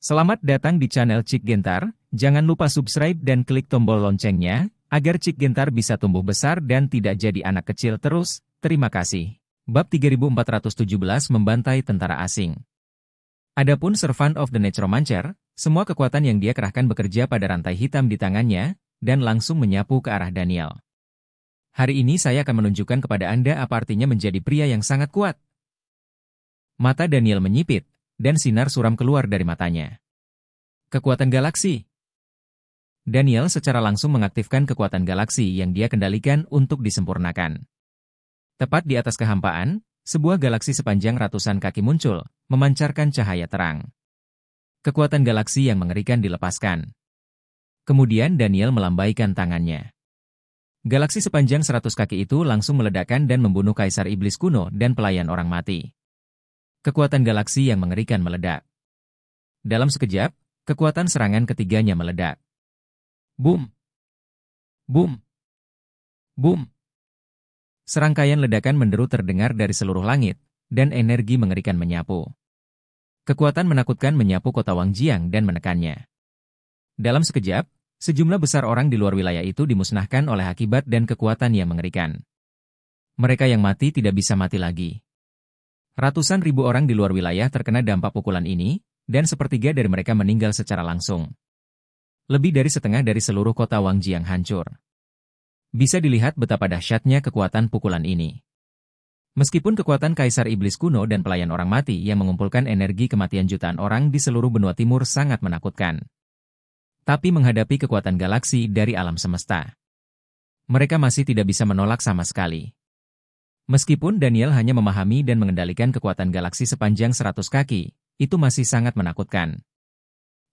Selamat datang di channel Cik Gentar, jangan lupa subscribe dan klik tombol loncengnya, agar Cik Gentar bisa tumbuh besar dan tidak jadi anak kecil terus, terima kasih. Bab 3417 Membantai Tentara Asing Adapun Servant of the Necromancer, semua kekuatan yang dia kerahkan bekerja pada rantai hitam di tangannya, dan langsung menyapu ke arah Daniel. Hari ini saya akan menunjukkan kepada Anda apa artinya menjadi pria yang sangat kuat. Mata Daniel menyipit, dan sinar suram keluar dari matanya. Kekuatan galaksi Daniel secara langsung mengaktifkan kekuatan galaksi yang dia kendalikan untuk disempurnakan. Tepat di atas kehampaan, sebuah galaksi sepanjang ratusan kaki muncul, memancarkan cahaya terang. Kekuatan galaksi yang mengerikan dilepaskan. Kemudian Daniel melambaikan tangannya. Galaksi sepanjang seratus kaki itu langsung meledakkan dan membunuh kaisar iblis kuno dan pelayan orang mati kekuatan galaksi yang mengerikan meledak. Dalam sekejap, kekuatan serangan ketiganya meledak. Boom! Boom! Boom! Serangkaian ledakan menderu terdengar dari seluruh langit, dan energi mengerikan menyapu. Kekuatan menakutkan menyapu kota Wangjiang dan menekannya. Dalam sekejap, sejumlah besar orang di luar wilayah itu dimusnahkan oleh akibat dan kekuatan yang mengerikan. Mereka yang mati tidak bisa mati lagi. Ratusan ribu orang di luar wilayah terkena dampak pukulan ini, dan sepertiga dari mereka meninggal secara langsung. Lebih dari setengah dari seluruh kota Wangjiang hancur. Bisa dilihat betapa dahsyatnya kekuatan pukulan ini. Meskipun kekuatan Kaisar Iblis kuno dan pelayan orang mati yang mengumpulkan energi kematian jutaan orang di seluruh benua timur sangat menakutkan. Tapi menghadapi kekuatan galaksi dari alam semesta. Mereka masih tidak bisa menolak sama sekali. Meskipun Daniel hanya memahami dan mengendalikan kekuatan galaksi sepanjang 100 kaki, itu masih sangat menakutkan.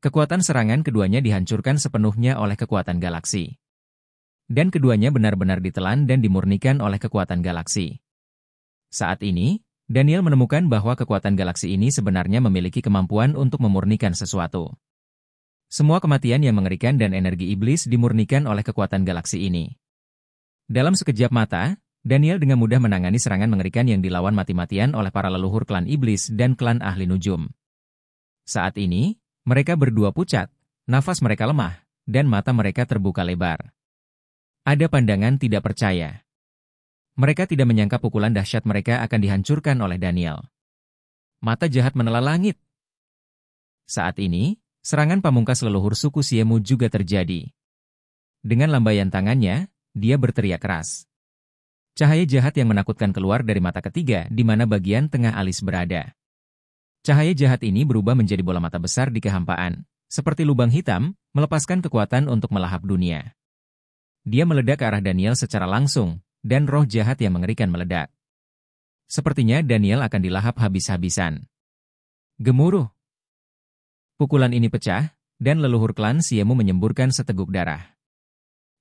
Kekuatan serangan keduanya dihancurkan sepenuhnya oleh kekuatan galaksi. Dan keduanya benar-benar ditelan dan dimurnikan oleh kekuatan galaksi. Saat ini, Daniel menemukan bahwa kekuatan galaksi ini sebenarnya memiliki kemampuan untuk memurnikan sesuatu. Semua kematian yang mengerikan dan energi iblis dimurnikan oleh kekuatan galaksi ini. Dalam sekejap mata, Daniel dengan mudah menangani serangan mengerikan yang dilawan mati-matian oleh para leluhur klan iblis dan klan ahli nujum. Saat ini, mereka berdua pucat, nafas mereka lemah, dan mata mereka terbuka lebar. Ada pandangan tidak percaya. Mereka tidak menyangka pukulan dahsyat mereka akan dihancurkan oleh Daniel. Mata jahat menela langit. Saat ini, serangan pamungkas leluhur suku Siemu juga terjadi. Dengan lambaian tangannya, dia berteriak keras. Cahaya jahat yang menakutkan keluar dari mata ketiga di mana bagian tengah alis berada. Cahaya jahat ini berubah menjadi bola mata besar di kehampaan, seperti lubang hitam, melepaskan kekuatan untuk melahap dunia. Dia meledak ke arah Daniel secara langsung, dan roh jahat yang mengerikan meledak. Sepertinya Daniel akan dilahap habis-habisan. Gemuruh. Pukulan ini pecah, dan leluhur klan Siemu menyemburkan seteguk darah.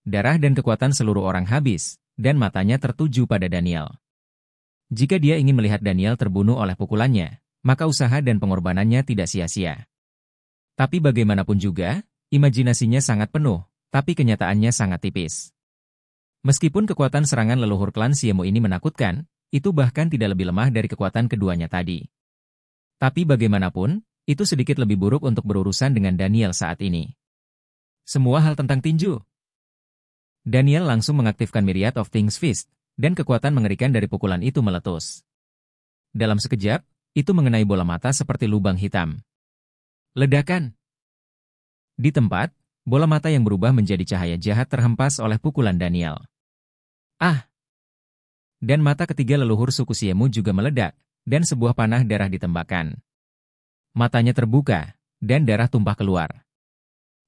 Darah dan kekuatan seluruh orang habis, dan matanya tertuju pada Daniel. Jika dia ingin melihat Daniel terbunuh oleh pukulannya, maka usaha dan pengorbanannya tidak sia-sia. Tapi bagaimanapun juga, imajinasinya sangat penuh, tapi kenyataannya sangat tipis. Meskipun kekuatan serangan leluhur klan Siemo ini menakutkan, itu bahkan tidak lebih lemah dari kekuatan keduanya tadi. Tapi bagaimanapun, itu sedikit lebih buruk untuk berurusan dengan Daniel saat ini. Semua hal tentang tinju, Daniel langsung mengaktifkan Myriad of Things Fist, dan kekuatan mengerikan dari pukulan itu meletus. Dalam sekejap, itu mengenai bola mata seperti lubang hitam. Ledakan! Di tempat, bola mata yang berubah menjadi cahaya jahat terhempas oleh pukulan Daniel. Ah! Dan mata ketiga leluhur suku Siemu juga meledak, dan sebuah panah darah ditembakkan. Matanya terbuka, dan darah tumpah keluar.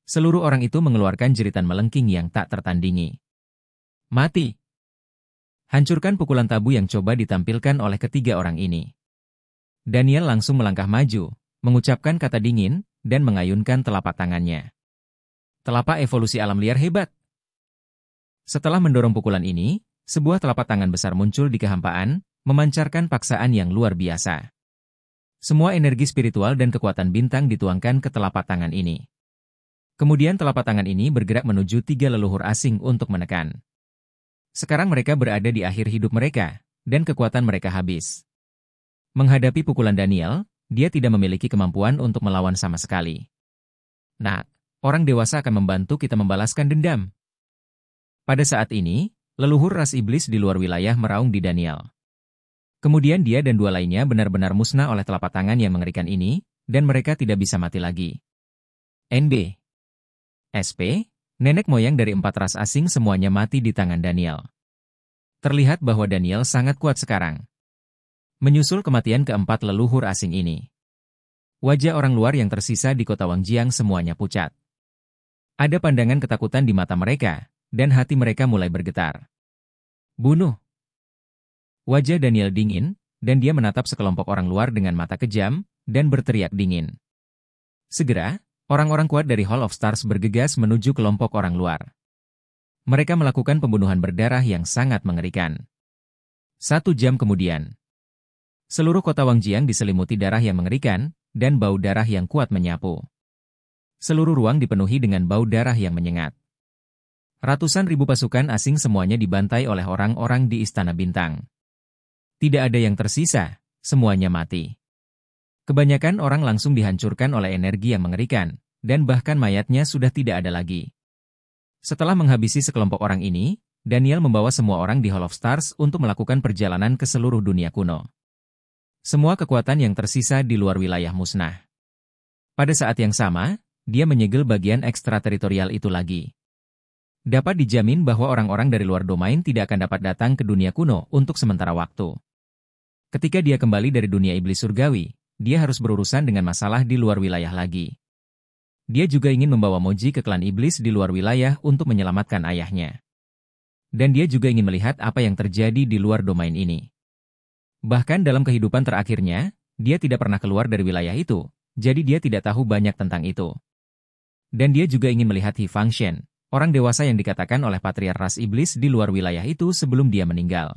Seluruh orang itu mengeluarkan jeritan melengking yang tak tertandingi. Mati! Hancurkan pukulan tabu yang coba ditampilkan oleh ketiga orang ini. Daniel langsung melangkah maju, mengucapkan kata dingin, dan mengayunkan telapak tangannya. Telapak evolusi alam liar hebat! Setelah mendorong pukulan ini, sebuah telapak tangan besar muncul di kehampaan, memancarkan paksaan yang luar biasa. Semua energi spiritual dan kekuatan bintang dituangkan ke telapak tangan ini. Kemudian telapak tangan ini bergerak menuju tiga leluhur asing untuk menekan. Sekarang mereka berada di akhir hidup mereka, dan kekuatan mereka habis. Menghadapi pukulan Daniel, dia tidak memiliki kemampuan untuk melawan sama sekali. Nah, orang dewasa akan membantu kita membalaskan dendam. Pada saat ini, leluhur ras iblis di luar wilayah meraung di Daniel. Kemudian dia dan dua lainnya benar-benar musnah oleh telapak tangan yang mengerikan ini, dan mereka tidak bisa mati lagi. NB SP, nenek moyang dari empat ras asing semuanya mati di tangan Daniel. Terlihat bahwa Daniel sangat kuat sekarang. Menyusul kematian keempat leluhur asing ini. Wajah orang luar yang tersisa di kota Wangjiang semuanya pucat. Ada pandangan ketakutan di mata mereka, dan hati mereka mulai bergetar. Bunuh! Wajah Daniel dingin, dan dia menatap sekelompok orang luar dengan mata kejam, dan berteriak dingin. Segera, Orang-orang kuat dari Hall of Stars bergegas menuju kelompok orang luar. Mereka melakukan pembunuhan berdarah yang sangat mengerikan. Satu jam kemudian, seluruh kota Wangjiang diselimuti darah yang mengerikan dan bau darah yang kuat menyapu. Seluruh ruang dipenuhi dengan bau darah yang menyengat. Ratusan ribu pasukan asing semuanya dibantai oleh orang-orang di Istana Bintang. Tidak ada yang tersisa, semuanya mati. Kebanyakan orang langsung dihancurkan oleh energi yang mengerikan, dan bahkan mayatnya sudah tidak ada lagi. Setelah menghabisi sekelompok orang ini, Daniel membawa semua orang di Hall of Stars untuk melakukan perjalanan ke seluruh dunia kuno. Semua kekuatan yang tersisa di luar wilayah musnah. Pada saat yang sama, dia menyegel bagian ekstrateritorial itu lagi. Dapat dijamin bahwa orang-orang dari luar domain tidak akan dapat datang ke dunia kuno untuk sementara waktu. Ketika dia kembali dari dunia iblis surgawi, dia harus berurusan dengan masalah di luar wilayah lagi. Dia juga ingin membawa Moji ke klan iblis di luar wilayah untuk menyelamatkan ayahnya. Dan dia juga ingin melihat apa yang terjadi di luar domain ini. Bahkan dalam kehidupan terakhirnya, dia tidak pernah keluar dari wilayah itu, jadi dia tidak tahu banyak tentang itu. Dan dia juga ingin melihat He Function, orang dewasa yang dikatakan oleh patriar ras iblis di luar wilayah itu sebelum dia meninggal.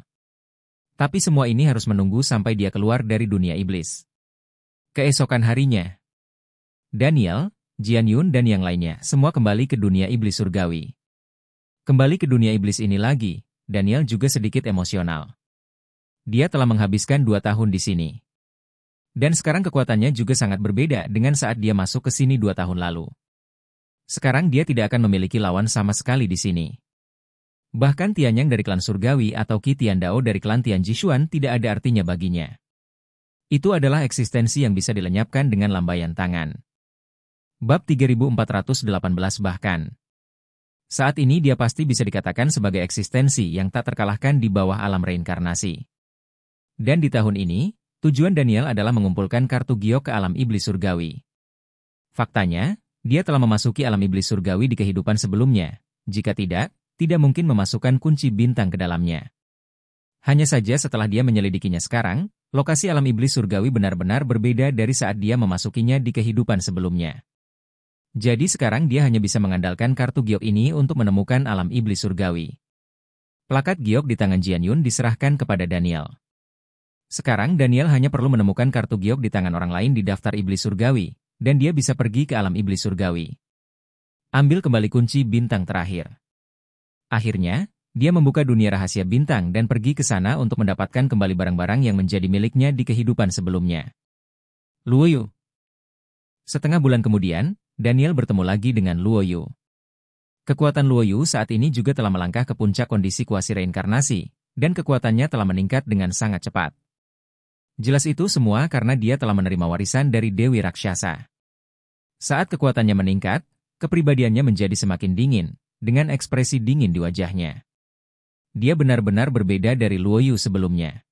Tapi semua ini harus menunggu sampai dia keluar dari dunia iblis. Keesokan harinya, Daniel, Jian Yun dan yang lainnya semua kembali ke dunia iblis surgawi. Kembali ke dunia iblis ini lagi, Daniel juga sedikit emosional. Dia telah menghabiskan dua tahun di sini. Dan sekarang kekuatannya juga sangat berbeda dengan saat dia masuk ke sini dua tahun lalu. Sekarang dia tidak akan memiliki lawan sama sekali di sini. Bahkan Tianyang dari klan Surgawi atau Ki Tian Dao dari klan Tian Jishuan tidak ada artinya baginya. Itu adalah eksistensi yang bisa dilenyapkan dengan lambaian tangan. Bab 3418 bahkan. Saat ini dia pasti bisa dikatakan sebagai eksistensi yang tak terkalahkan di bawah alam reinkarnasi. Dan di tahun ini, tujuan Daniel adalah mengumpulkan kartu giok ke alam iblis surgawi. Faktanya, dia telah memasuki alam iblis surgawi di kehidupan sebelumnya. Jika tidak, tidak mungkin memasukkan kunci bintang ke dalamnya. Hanya saja setelah dia menyelidikinya sekarang, lokasi alam iblis surgawi benar-benar berbeda dari saat dia memasukinya di kehidupan sebelumnya. Jadi sekarang dia hanya bisa mengandalkan kartu giok ini untuk menemukan alam iblis surgawi. Plakat giok di tangan Jian Yun diserahkan kepada Daniel. Sekarang Daniel hanya perlu menemukan kartu giok di tangan orang lain di daftar iblis surgawi, dan dia bisa pergi ke alam iblis surgawi. Ambil kembali kunci bintang terakhir. Akhirnya, dia membuka dunia rahasia bintang dan pergi ke sana untuk mendapatkan kembali barang-barang yang menjadi miliknya di kehidupan sebelumnya. Luoyu Setengah bulan kemudian, Daniel bertemu lagi dengan Luo Yu. Kekuatan Luo Yu saat ini juga telah melangkah ke puncak kondisi kuasi reinkarnasi, dan kekuatannya telah meningkat dengan sangat cepat. Jelas itu semua karena dia telah menerima warisan dari Dewi Raksasa. Saat kekuatannya meningkat, kepribadiannya menjadi semakin dingin, dengan ekspresi dingin di wajahnya dia benar-benar berbeda dari Luo Yu sebelumnya.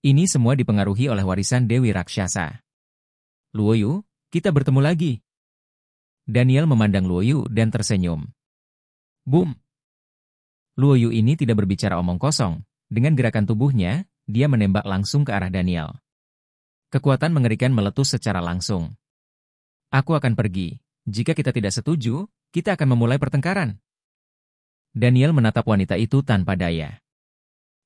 Ini semua dipengaruhi oleh warisan Dewi Raksasa. Luo Yu, kita bertemu lagi. Daniel memandang Luo Yu dan tersenyum. Boom! Luo Yu ini tidak berbicara omong kosong. Dengan gerakan tubuhnya, dia menembak langsung ke arah Daniel. Kekuatan mengerikan meletus secara langsung. Aku akan pergi. Jika kita tidak setuju, kita akan memulai pertengkaran. Daniel menatap wanita itu tanpa daya.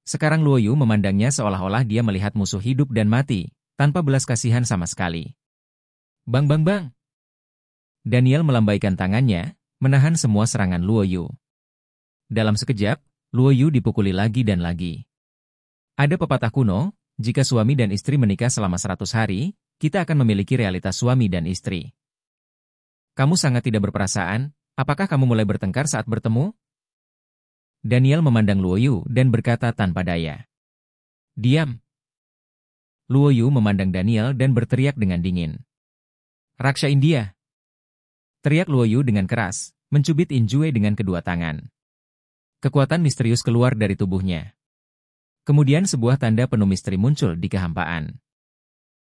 Sekarang Luo Yu memandangnya seolah-olah dia melihat musuh hidup dan mati, tanpa belas kasihan sama sekali. Bang bang bang! Daniel melambaikan tangannya, menahan semua serangan Luo Yu. Dalam sekejap, Luo Yu dipukuli lagi dan lagi. Ada pepatah kuno, jika suami dan istri menikah selama seratus hari, kita akan memiliki realitas suami dan istri. Kamu sangat tidak berperasaan, apakah kamu mulai bertengkar saat bertemu? Daniel memandang Luo Yu dan berkata tanpa daya. Diam. Luo Yu memandang Daniel dan berteriak dengan dingin. Raksa India. Teriak Luo Yu dengan keras, mencubit Injue dengan kedua tangan. Kekuatan misterius keluar dari tubuhnya. Kemudian sebuah tanda penuh misteri muncul di kehampaan.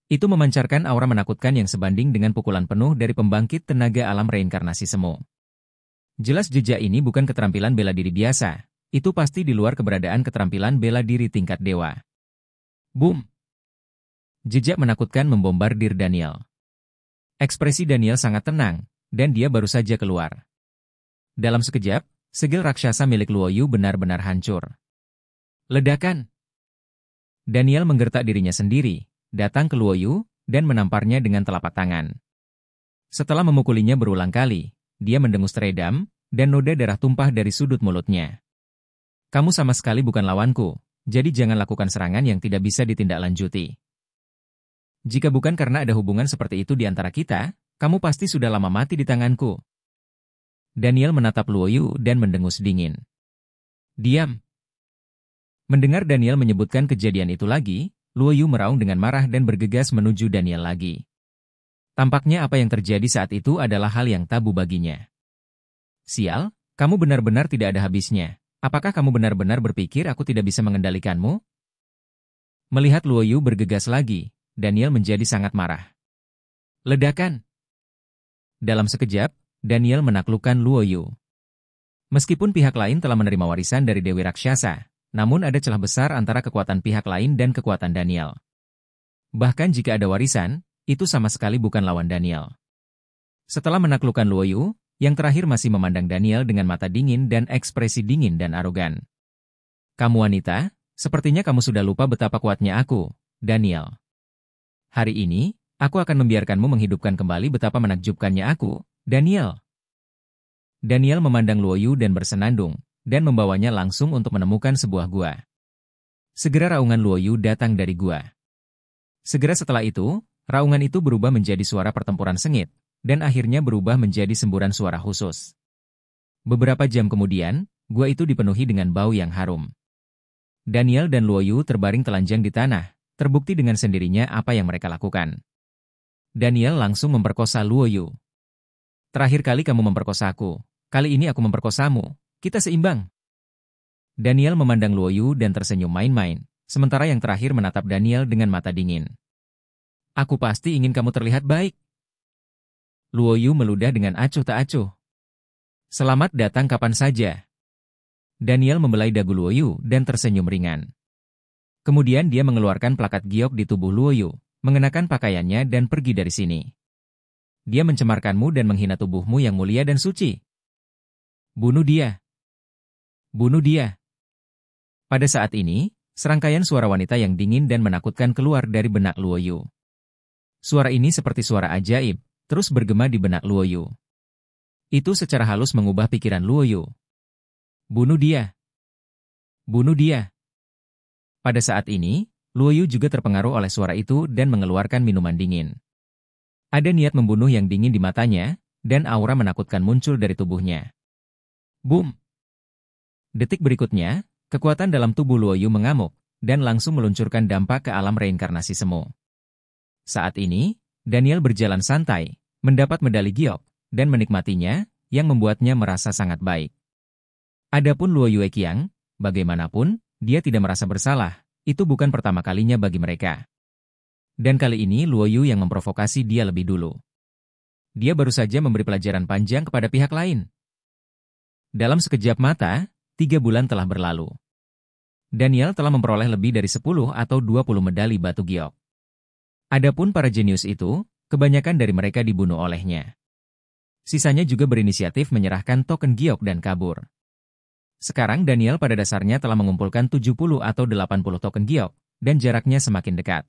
Itu memancarkan aura menakutkan yang sebanding dengan pukulan penuh dari pembangkit tenaga alam reinkarnasi semu. Jelas jejak ini bukan keterampilan bela diri biasa, itu pasti di luar keberadaan keterampilan bela diri tingkat dewa. Boom! Jejak menakutkan membombardir Daniel. Ekspresi Daniel sangat tenang, dan dia baru saja keluar. Dalam sekejap, segel raksasa milik Luo Yu benar-benar hancur. Ledakan! Daniel menggertak dirinya sendiri, datang ke Luo Yu, dan menamparnya dengan telapak tangan. Setelah memukulinya berulang kali, dia mendengus teredam, dan noda darah tumpah dari sudut mulutnya. Kamu sama sekali bukan lawanku, jadi jangan lakukan serangan yang tidak bisa ditindaklanjuti. Jika bukan karena ada hubungan seperti itu di antara kita, kamu pasti sudah lama mati di tanganku. Daniel menatap Luo Yu dan mendengus dingin. Diam. Mendengar Daniel menyebutkan kejadian itu lagi, Luo Yu meraung dengan marah dan bergegas menuju Daniel lagi. Tampaknya apa yang terjadi saat itu adalah hal yang tabu baginya. Sial, kamu benar-benar tidak ada habisnya. Apakah kamu benar-benar berpikir aku tidak bisa mengendalikanmu? Melihat Luo Yu bergegas lagi, Daniel menjadi sangat marah. Ledakan! Dalam sekejap, Daniel menaklukkan Luo Yu. Meskipun pihak lain telah menerima warisan dari Dewi Raksasa, namun ada celah besar antara kekuatan pihak lain dan kekuatan Daniel. Bahkan jika ada warisan, itu sama sekali bukan lawan Daniel. Setelah menaklukkan Luo Yu, yang terakhir masih memandang Daniel dengan mata dingin dan ekspresi dingin dan arogan. Kamu wanita, sepertinya kamu sudah lupa betapa kuatnya aku, Daniel. Hari ini, aku akan membiarkanmu menghidupkan kembali betapa menakjubkannya aku, Daniel. Daniel memandang Luoyu dan bersenandung, dan membawanya langsung untuk menemukan sebuah gua. Segera raungan Luoyu datang dari gua. Segera setelah itu, raungan itu berubah menjadi suara pertempuran sengit, dan akhirnya berubah menjadi semburan suara khusus. Beberapa jam kemudian, gua itu dipenuhi dengan bau yang harum. Daniel dan Luo Yu terbaring telanjang di tanah, terbukti dengan sendirinya apa yang mereka lakukan. Daniel langsung memperkosa Luo Yu. Terakhir kali kamu memperkosaku, kali ini aku memperkosamu, kita seimbang. Daniel memandang Luo Yu dan tersenyum main-main, sementara yang terakhir menatap Daniel dengan mata dingin. Aku pasti ingin kamu terlihat baik. Luo Yu meludah dengan acuh tak acuh. Selamat datang kapan saja. Daniel membelai dagu Luo Yu dan tersenyum ringan. Kemudian dia mengeluarkan plakat giok di tubuh Luo Yu, mengenakan pakaiannya dan pergi dari sini. Dia mencemarkanmu dan menghina tubuhmu yang mulia dan suci. Bunuh dia. Bunuh dia. Pada saat ini, serangkaian suara wanita yang dingin dan menakutkan keluar dari benak Luo Yu. Suara ini seperti suara ajaib, terus bergema di benak Luoyu. Itu secara halus mengubah pikiran Luoyu. Bunuh dia. Bunuh dia. Pada saat ini, Luoyu juga terpengaruh oleh suara itu dan mengeluarkan minuman dingin. Ada niat membunuh yang dingin di matanya, dan aura menakutkan muncul dari tubuhnya. Boom! Detik berikutnya, kekuatan dalam tubuh Luoyu mengamuk, dan langsung meluncurkan dampak ke alam reinkarnasi semu. Saat ini, Daniel berjalan santai, mendapat medali giok, dan menikmatinya, yang membuatnya merasa sangat baik. Adapun Luo Yue Qiang, bagaimanapun, dia tidak merasa bersalah, itu bukan pertama kalinya bagi mereka. Dan kali ini Luo Yu yang memprovokasi dia lebih dulu. Dia baru saja memberi pelajaran panjang kepada pihak lain. Dalam sekejap mata, tiga bulan telah berlalu. Daniel telah memperoleh lebih dari 10 atau 20 medali batu giok. Adapun para jenius itu, Kebanyakan dari mereka dibunuh olehnya. Sisanya juga berinisiatif menyerahkan token giok dan kabur. Sekarang Daniel pada dasarnya telah mengumpulkan 70 atau 80 token giok, dan jaraknya semakin dekat.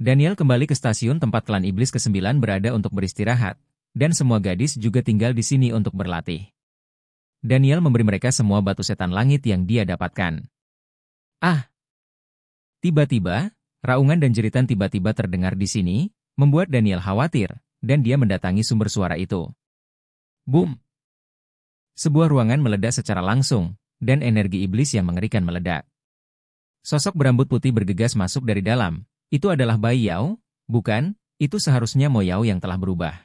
Daniel kembali ke stasiun tempat klan iblis ke-9 berada untuk beristirahat, dan semua gadis juga tinggal di sini untuk berlatih. Daniel memberi mereka semua batu setan langit yang dia dapatkan. Ah! Tiba-tiba, raungan dan jeritan tiba-tiba terdengar di sini, Membuat Daniel khawatir, dan dia mendatangi sumber suara itu. Boom! Sebuah ruangan meledak secara langsung, dan energi iblis yang mengerikan meledak. Sosok berambut putih bergegas masuk dari dalam. Itu adalah Bai Yao, bukan? Itu seharusnya Mo Yao yang telah berubah.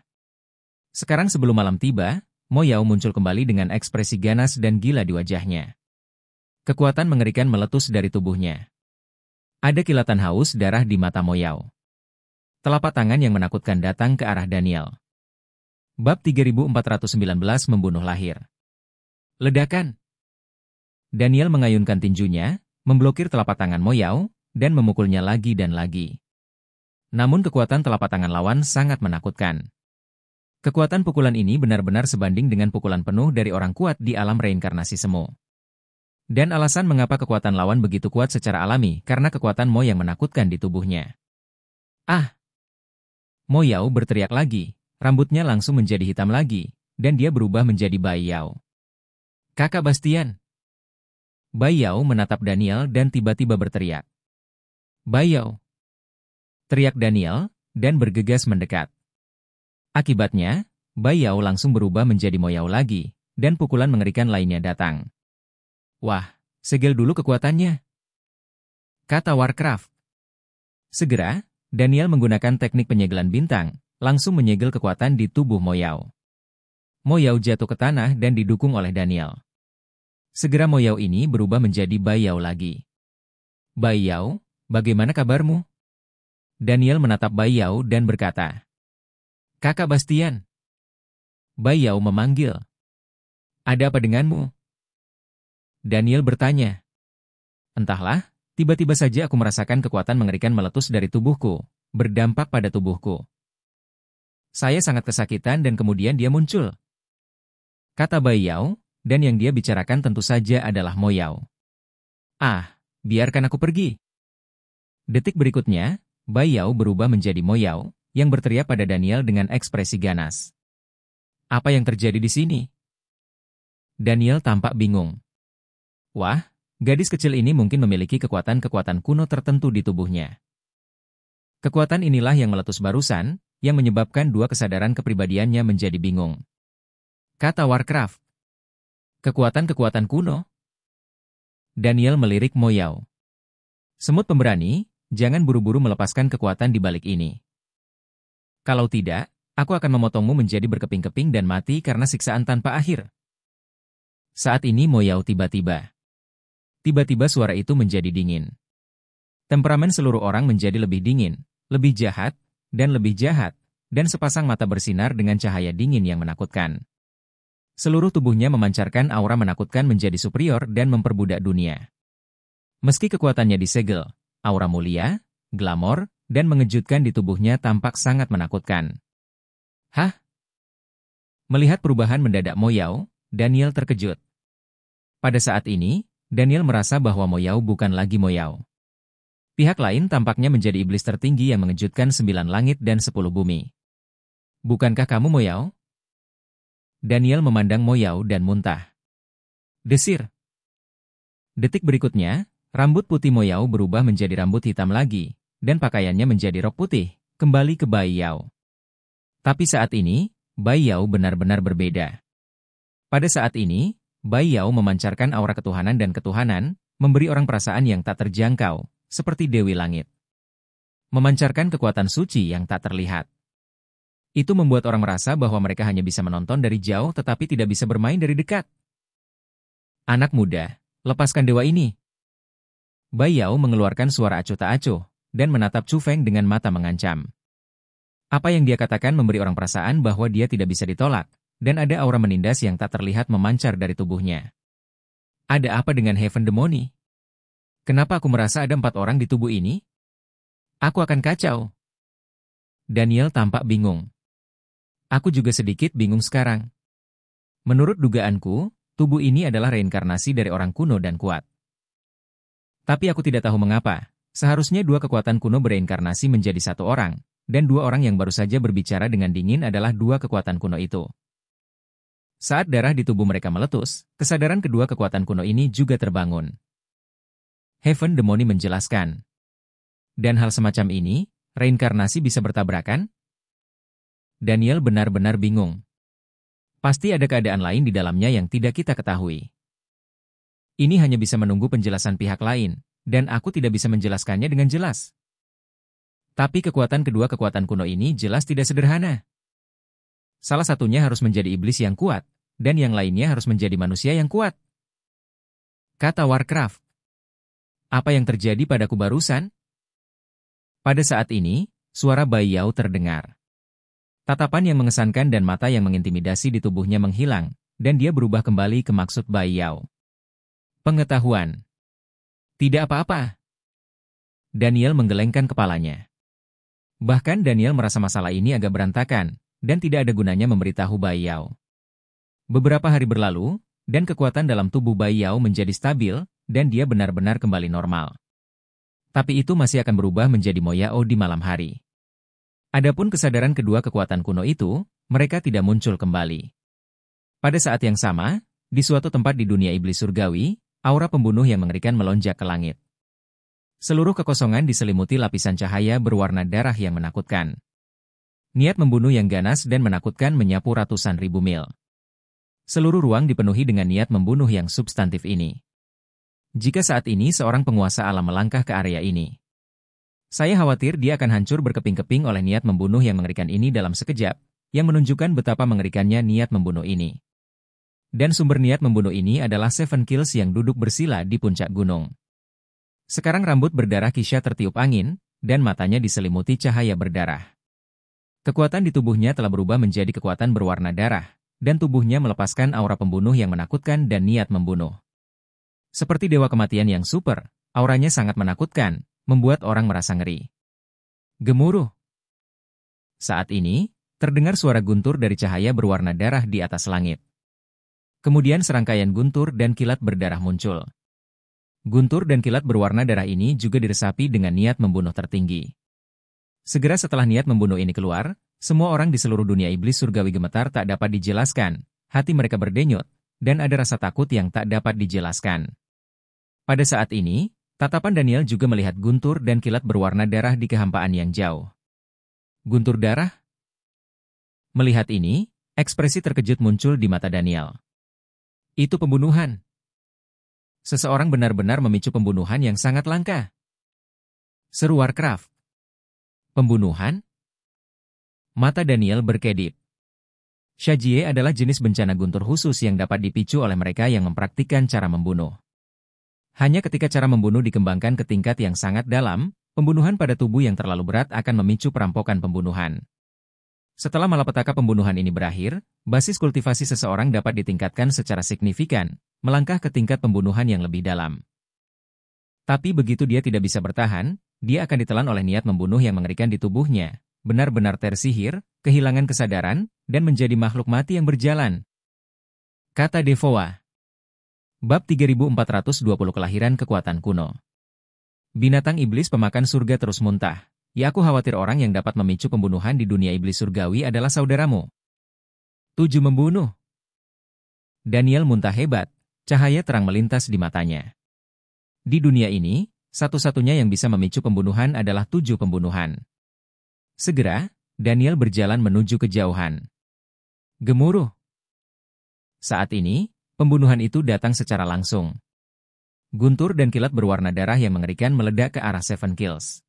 Sekarang sebelum malam tiba, Mo Yao muncul kembali dengan ekspresi ganas dan gila di wajahnya. Kekuatan mengerikan meletus dari tubuhnya. Ada kilatan haus darah di mata Mo Yao. Telapak tangan yang menakutkan datang ke arah Daniel. Bab 3419 membunuh lahir. Ledakan. Daniel mengayunkan tinjunya, memblokir telapak tangan Moyau, dan memukulnya lagi dan lagi. Namun kekuatan telapak tangan lawan sangat menakutkan. Kekuatan pukulan ini benar-benar sebanding dengan pukulan penuh dari orang kuat di alam reinkarnasi semu. Dan alasan mengapa kekuatan lawan begitu kuat secara alami karena kekuatan Mo yang menakutkan di tubuhnya. Ah, Yao berteriak lagi, rambutnya langsung menjadi hitam lagi, dan dia berubah menjadi Bai Yao. Kakak Bastian! Bai Yao menatap Daniel dan tiba-tiba berteriak. Bai Yao! Teriak Daniel, dan bergegas mendekat. Akibatnya, Bai Yao langsung berubah menjadi Yao lagi, dan pukulan mengerikan lainnya datang. Wah, segel dulu kekuatannya. Kata Warcraft. Segera, Daniel menggunakan teknik penyegelan bintang, langsung menyegel kekuatan di tubuh Moyau. Moyau jatuh ke tanah dan didukung oleh Daniel. Segera Moyau ini berubah menjadi Bayau lagi. Bayau, bagaimana kabarmu? Daniel menatap Bayau dan berkata, Kakak Bastian. Bayau memanggil. Ada apa denganmu? Daniel bertanya. Entahlah, Tiba-tiba saja aku merasakan kekuatan mengerikan meletus dari tubuhku, berdampak pada tubuhku. Saya sangat kesakitan dan kemudian dia muncul. Kata Bai Yao, dan yang dia bicarakan tentu saja adalah Mo Yao. Ah, biarkan aku pergi. Detik berikutnya, Bai Yao berubah menjadi Mo Yao, yang berteriak pada Daniel dengan ekspresi ganas. Apa yang terjadi di sini? Daniel tampak bingung. Wah, Gadis kecil ini mungkin memiliki kekuatan-kekuatan kuno tertentu di tubuhnya. Kekuatan inilah yang meletus barusan, yang menyebabkan dua kesadaran kepribadiannya menjadi bingung. Kata Warcraft. Kekuatan-kekuatan kuno? Daniel melirik Moyao. Semut pemberani, jangan buru-buru melepaskan kekuatan di balik ini. Kalau tidak, aku akan memotongmu menjadi berkeping-keping dan mati karena siksaan tanpa akhir. Saat ini Moyao tiba-tiba Tiba-tiba suara itu menjadi dingin. Temperamen seluruh orang menjadi lebih dingin, lebih jahat, dan lebih jahat, dan sepasang mata bersinar dengan cahaya dingin yang menakutkan. Seluruh tubuhnya memancarkan aura menakutkan menjadi superior dan memperbudak dunia. Meski kekuatannya disegel, aura mulia, glamor, dan mengejutkan di tubuhnya tampak sangat menakutkan. Hah? Melihat perubahan mendadak Moyao, Daniel terkejut. Pada saat ini, Daniel merasa bahwa Moyao bukan lagi Moyao. Pihak lain tampaknya menjadi iblis tertinggi yang mengejutkan sembilan langit dan sepuluh bumi. Bukankah kamu Moyao? Daniel memandang Moyao dan muntah. Desir. Detik berikutnya, rambut putih Moyao berubah menjadi rambut hitam lagi, dan pakaiannya menjadi rok putih, kembali ke Bai Yao. Tapi saat ini, Bai Yao benar-benar berbeda. Pada saat ini, Bai Yao memancarkan aura ketuhanan dan ketuhanan, memberi orang perasaan yang tak terjangkau, seperti Dewi Langit. Memancarkan kekuatan suci yang tak terlihat. Itu membuat orang merasa bahwa mereka hanya bisa menonton dari jauh tetapi tidak bisa bermain dari dekat. Anak muda, lepaskan dewa ini. Bai Yao mengeluarkan suara acuh tak acuh, dan menatap Chu Feng dengan mata mengancam. Apa yang dia katakan memberi orang perasaan bahwa dia tidak bisa ditolak, dan ada aura menindas yang tak terlihat memancar dari tubuhnya. Ada apa dengan Heaven Demoni? Kenapa aku merasa ada empat orang di tubuh ini? Aku akan kacau. Daniel tampak bingung. Aku juga sedikit bingung sekarang. Menurut dugaanku, tubuh ini adalah reinkarnasi dari orang kuno dan kuat. Tapi aku tidak tahu mengapa, seharusnya dua kekuatan kuno bereinkarnasi menjadi satu orang, dan dua orang yang baru saja berbicara dengan dingin adalah dua kekuatan kuno itu. Saat darah di tubuh mereka meletus, kesadaran kedua kekuatan kuno ini juga terbangun. Heaven Demoni menjelaskan. Dan hal semacam ini, reinkarnasi bisa bertabrakan? Daniel benar-benar bingung. Pasti ada keadaan lain di dalamnya yang tidak kita ketahui. Ini hanya bisa menunggu penjelasan pihak lain, dan aku tidak bisa menjelaskannya dengan jelas. Tapi kekuatan kedua kekuatan kuno ini jelas tidak sederhana. Salah satunya harus menjadi iblis yang kuat, dan yang lainnya harus menjadi manusia yang kuat. Kata Warcraft. Apa yang terjadi padaku barusan? Pada saat ini, suara bayi Yao terdengar. Tatapan yang mengesankan dan mata yang mengintimidasi di tubuhnya menghilang, dan dia berubah kembali ke maksud bayi Yao. Pengetahuan. Tidak apa-apa. Daniel menggelengkan kepalanya. Bahkan Daniel merasa masalah ini agak berantakan, dan tidak ada gunanya memberitahu Bai Yao. Beberapa hari berlalu, dan kekuatan dalam tubuh Bai Yao menjadi stabil, dan dia benar-benar kembali normal. Tapi itu masih akan berubah menjadi Moyao di malam hari. Adapun kesadaran kedua kekuatan kuno itu, mereka tidak muncul kembali. Pada saat yang sama, di suatu tempat di dunia iblis surgawi, aura pembunuh yang mengerikan melonjak ke langit. Seluruh kekosongan diselimuti lapisan cahaya berwarna darah yang menakutkan. Niat membunuh yang ganas dan menakutkan menyapu ratusan ribu mil. Seluruh ruang dipenuhi dengan niat membunuh yang substantif ini. Jika saat ini seorang penguasa alam melangkah ke area ini, saya khawatir dia akan hancur berkeping-keping oleh niat membunuh yang mengerikan ini dalam sekejap, yang menunjukkan betapa mengerikannya niat membunuh ini. Dan sumber niat membunuh ini adalah Seven Kills yang duduk bersila di puncak gunung. Sekarang rambut berdarah Kisha tertiup angin, dan matanya diselimuti cahaya berdarah. Kekuatan di tubuhnya telah berubah menjadi kekuatan berwarna darah, dan tubuhnya melepaskan aura pembunuh yang menakutkan dan niat membunuh. Seperti dewa kematian yang super, auranya sangat menakutkan, membuat orang merasa ngeri. Gemuruh. Saat ini, terdengar suara guntur dari cahaya berwarna darah di atas langit. Kemudian serangkaian guntur dan kilat berdarah muncul. Guntur dan kilat berwarna darah ini juga diresapi dengan niat membunuh tertinggi. Segera setelah niat membunuh ini keluar, semua orang di seluruh dunia iblis surgawi gemetar tak dapat dijelaskan, hati mereka berdenyut, dan ada rasa takut yang tak dapat dijelaskan. Pada saat ini, tatapan Daniel juga melihat guntur dan kilat berwarna darah di kehampaan yang jauh. Guntur darah? Melihat ini, ekspresi terkejut muncul di mata Daniel. Itu pembunuhan. Seseorang benar-benar memicu pembunuhan yang sangat langka. Seru Warcraft. Pembunuhan? Mata Daniel berkedip. Shajie adalah jenis bencana guntur khusus yang dapat dipicu oleh mereka yang mempraktikkan cara membunuh. Hanya ketika cara membunuh dikembangkan ke tingkat yang sangat dalam, pembunuhan pada tubuh yang terlalu berat akan memicu perampokan pembunuhan. Setelah malapetaka pembunuhan ini berakhir, basis kultivasi seseorang dapat ditingkatkan secara signifikan, melangkah ke tingkat pembunuhan yang lebih dalam. Tapi begitu dia tidak bisa bertahan, dia akan ditelan oleh niat membunuh yang mengerikan di tubuhnya, benar-benar tersihir, kehilangan kesadaran, dan menjadi makhluk mati yang berjalan. Kata Devoa. Bab 3420 Kelahiran Kekuatan Kuno Binatang iblis pemakan surga terus muntah. Ya aku khawatir orang yang dapat memicu pembunuhan di dunia iblis surgawi adalah saudaramu. Tujuh Membunuh Daniel muntah hebat, cahaya terang melintas di matanya. Di dunia ini, satu-satunya yang bisa memicu pembunuhan adalah tujuh pembunuhan. Segera, Daniel berjalan menuju kejauhan. Gemuruh. Saat ini, pembunuhan itu datang secara langsung. Guntur dan kilat berwarna darah yang mengerikan meledak ke arah Seven Kills.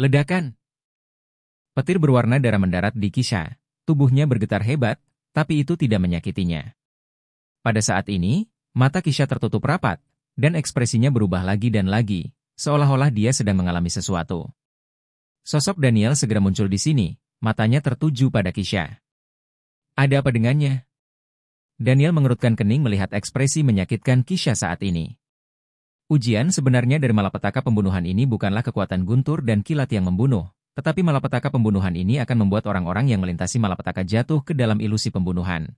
Ledakan. Petir berwarna darah mendarat di Kisha. Tubuhnya bergetar hebat, tapi itu tidak menyakitinya. Pada saat ini, mata Kisha tertutup rapat, dan ekspresinya berubah lagi dan lagi, seolah-olah dia sedang mengalami sesuatu. Sosok Daniel segera muncul di sini, matanya tertuju pada Kisha. Ada apa dengannya? Daniel mengerutkan kening melihat ekspresi menyakitkan Kisha saat ini. Ujian sebenarnya dari malapetaka pembunuhan ini bukanlah kekuatan guntur dan kilat yang membunuh, tetapi malapetaka pembunuhan ini akan membuat orang-orang yang melintasi malapetaka jatuh ke dalam ilusi pembunuhan.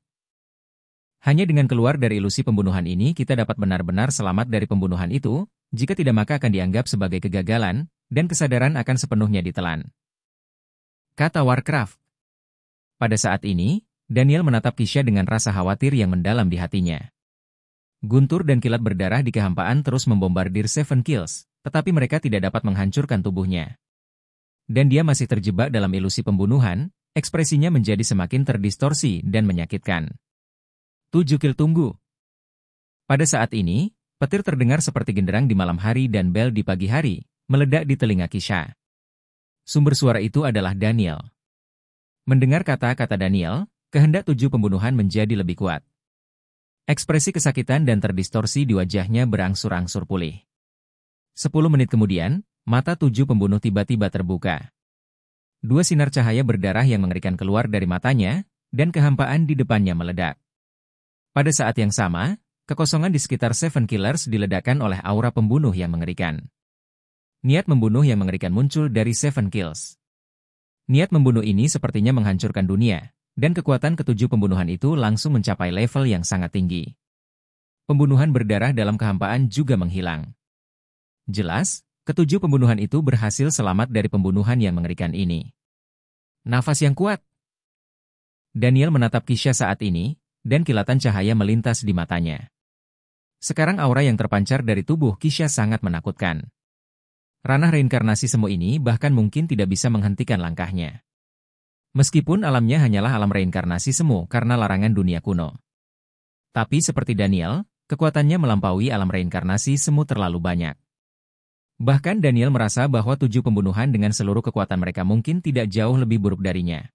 Hanya dengan keluar dari ilusi pembunuhan ini kita dapat benar-benar selamat dari pembunuhan itu, jika tidak maka akan dianggap sebagai kegagalan, dan kesadaran akan sepenuhnya ditelan. Kata Warcraft. Pada saat ini, Daniel menatap Kisha dengan rasa khawatir yang mendalam di hatinya. Guntur dan kilat berdarah di kehampaan terus membombardir Seven Kills, tetapi mereka tidak dapat menghancurkan tubuhnya. Dan dia masih terjebak dalam ilusi pembunuhan, ekspresinya menjadi semakin terdistorsi dan menyakitkan. Tujuh kil tunggu. Pada saat ini, petir terdengar seperti genderang di malam hari dan bel di pagi hari, meledak di telinga Kisha. Sumber suara itu adalah Daniel. Mendengar kata-kata Daniel, kehendak tujuh pembunuhan menjadi lebih kuat. Ekspresi kesakitan dan terdistorsi di wajahnya berangsur-angsur pulih. Sepuluh menit kemudian, mata tujuh pembunuh tiba-tiba terbuka. Dua sinar cahaya berdarah yang mengerikan keluar dari matanya, dan kehampaan di depannya meledak. Pada saat yang sama, kekosongan di sekitar Seven Killers diledakkan oleh aura pembunuh yang mengerikan. Niat membunuh yang mengerikan muncul dari Seven Kills. Niat membunuh ini sepertinya menghancurkan dunia, dan kekuatan ketujuh pembunuhan itu langsung mencapai level yang sangat tinggi. Pembunuhan berdarah dalam kehampaan juga menghilang. Jelas, ketujuh pembunuhan itu berhasil selamat dari pembunuhan yang mengerikan ini. Nafas yang kuat. Daniel menatap Kisha saat ini, dan kilatan cahaya melintas di matanya. Sekarang aura yang terpancar dari tubuh Kisha sangat menakutkan. Ranah reinkarnasi semu ini bahkan mungkin tidak bisa menghentikan langkahnya. Meskipun alamnya hanyalah alam reinkarnasi semu karena larangan dunia kuno. Tapi seperti Daniel, kekuatannya melampaui alam reinkarnasi semu terlalu banyak. Bahkan Daniel merasa bahwa tujuh pembunuhan dengan seluruh kekuatan mereka mungkin tidak jauh lebih buruk darinya.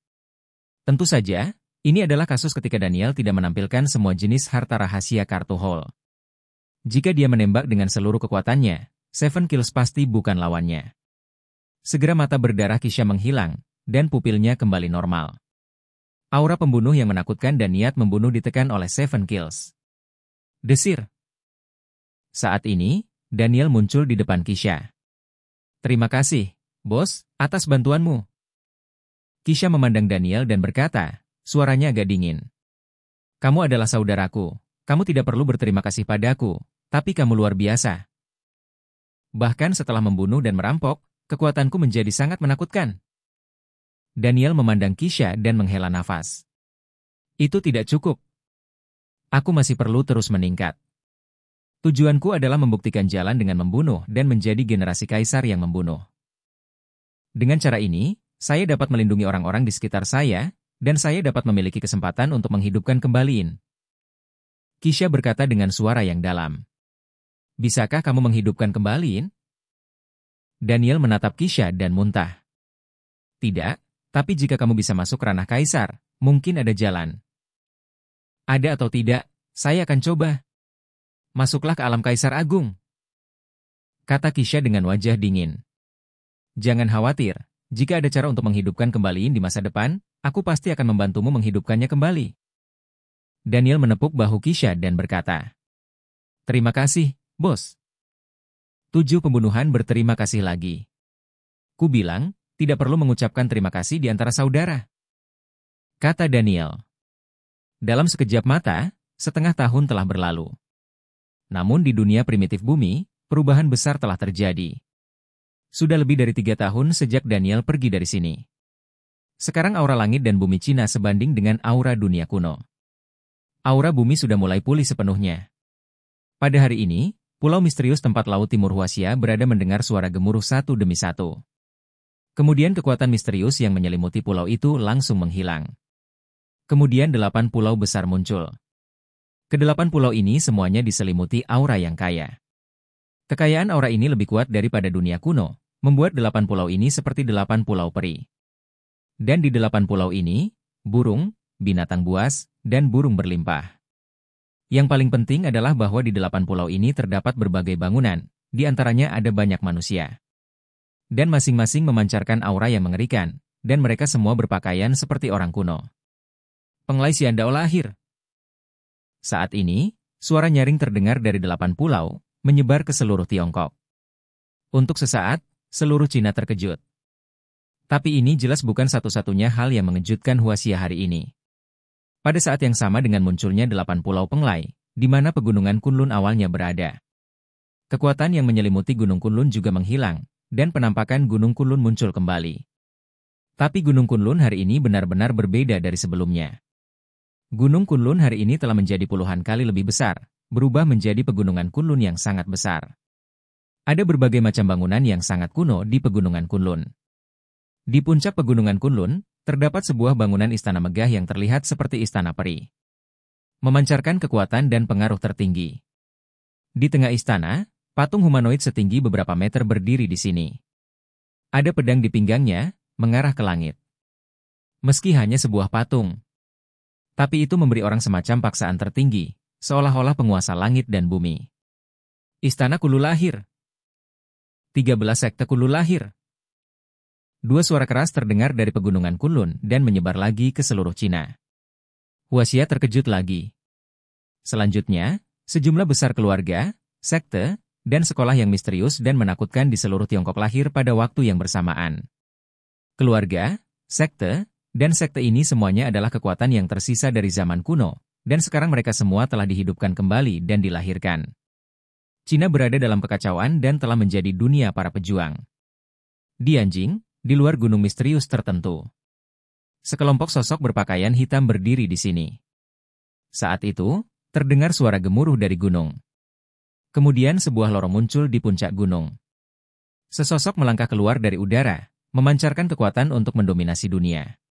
Tentu saja, ini adalah kasus ketika Daniel tidak menampilkan semua jenis harta rahasia kartu hole. Jika dia menembak dengan seluruh kekuatannya, Seven Kills pasti bukan lawannya. Segera mata berdarah Kisha menghilang, dan pupilnya kembali normal. Aura pembunuh yang menakutkan dan niat membunuh ditekan oleh Seven Kills. Desir. Saat ini, Daniel muncul di depan Kisha. Terima kasih, bos, atas bantuanmu. Kisha memandang Daniel dan berkata, Suaranya agak dingin. Kamu adalah saudaraku. Kamu tidak perlu berterima kasih padaku, tapi kamu luar biasa. Bahkan setelah membunuh dan merampok, kekuatanku menjadi sangat menakutkan. Daniel memandang Kisha dan menghela nafas. Itu tidak cukup. Aku masih perlu terus meningkat. Tujuanku adalah membuktikan jalan dengan membunuh dan menjadi generasi kaisar yang membunuh. Dengan cara ini, saya dapat melindungi orang-orang di sekitar saya dan saya dapat memiliki kesempatan untuk menghidupkan kembali In. Kisha berkata dengan suara yang dalam. Bisakah kamu menghidupkan kembali Daniel menatap Kisha dan muntah. Tidak, tapi jika kamu bisa masuk ranah kaisar, mungkin ada jalan. Ada atau tidak, saya akan coba. Masuklah ke alam kaisar agung. Kata Kisha dengan wajah dingin. Jangan khawatir, jika ada cara untuk menghidupkan kembali di masa depan, aku pasti akan membantumu menghidupkannya kembali. Daniel menepuk bahu Kisha dan berkata, Terima kasih, bos. Tujuh pembunuhan berterima kasih lagi. Ku bilang, tidak perlu mengucapkan terima kasih di antara saudara. Kata Daniel. Dalam sekejap mata, setengah tahun telah berlalu. Namun di dunia primitif bumi, perubahan besar telah terjadi. Sudah lebih dari tiga tahun sejak Daniel pergi dari sini. Sekarang aura langit dan bumi Cina sebanding dengan aura dunia kuno. Aura bumi sudah mulai pulih sepenuhnya. Pada hari ini, pulau misterius tempat laut timur Huasia berada mendengar suara gemuruh satu demi satu. Kemudian kekuatan misterius yang menyelimuti pulau itu langsung menghilang. Kemudian delapan pulau besar muncul. Kedelapan pulau ini semuanya diselimuti aura yang kaya. Kekayaan aura ini lebih kuat daripada dunia kuno, membuat delapan pulau ini seperti delapan pulau peri. Dan di delapan pulau ini, burung, binatang buas, dan burung berlimpah. Yang paling penting adalah bahwa di delapan pulau ini terdapat berbagai bangunan, di antaranya ada banyak manusia. Dan masing-masing memancarkan aura yang mengerikan, dan mereka semua berpakaian seperti orang kuno. Penglai Siandao lahir. Saat ini, suara nyaring terdengar dari delapan pulau, menyebar ke seluruh Tiongkok. Untuk sesaat, seluruh Cina terkejut. Tapi ini jelas bukan satu-satunya hal yang mengejutkan Huasia hari ini. Pada saat yang sama dengan munculnya delapan pulau penglai, di mana pegunungan Kunlun awalnya berada. Kekuatan yang menyelimuti Gunung Kunlun juga menghilang, dan penampakan Gunung Kunlun muncul kembali. Tapi Gunung Kunlun hari ini benar-benar berbeda dari sebelumnya. Gunung Kunlun hari ini telah menjadi puluhan kali lebih besar, berubah menjadi pegunungan Kunlun yang sangat besar. Ada berbagai macam bangunan yang sangat kuno di pegunungan Kunlun. Di puncak pegunungan Kunlun, terdapat sebuah bangunan istana megah yang terlihat seperti istana peri. Memancarkan kekuatan dan pengaruh tertinggi. Di tengah istana, patung humanoid setinggi beberapa meter berdiri di sini. Ada pedang di pinggangnya, mengarah ke langit. Meski hanya sebuah patung, tapi itu memberi orang semacam paksaan tertinggi, seolah-olah penguasa langit dan bumi. Istana Kulu lahir. 13 sekte Kulu lahir. Dua suara keras terdengar dari pegunungan Kunlun dan menyebar lagi ke seluruh Cina. Huasia terkejut lagi. Selanjutnya, sejumlah besar keluarga, sekte, dan sekolah yang misterius dan menakutkan di seluruh Tiongkok lahir pada waktu yang bersamaan. Keluarga, sekte, dan sekte ini semuanya adalah kekuatan yang tersisa dari zaman kuno, dan sekarang mereka semua telah dihidupkan kembali dan dilahirkan. Cina berada dalam kekacauan dan telah menjadi dunia para pejuang. Di anjing, di luar gunung misterius tertentu. Sekelompok sosok berpakaian hitam berdiri di sini. Saat itu, terdengar suara gemuruh dari gunung. Kemudian sebuah lorong muncul di puncak gunung. Sesosok melangkah keluar dari udara, memancarkan kekuatan untuk mendominasi dunia.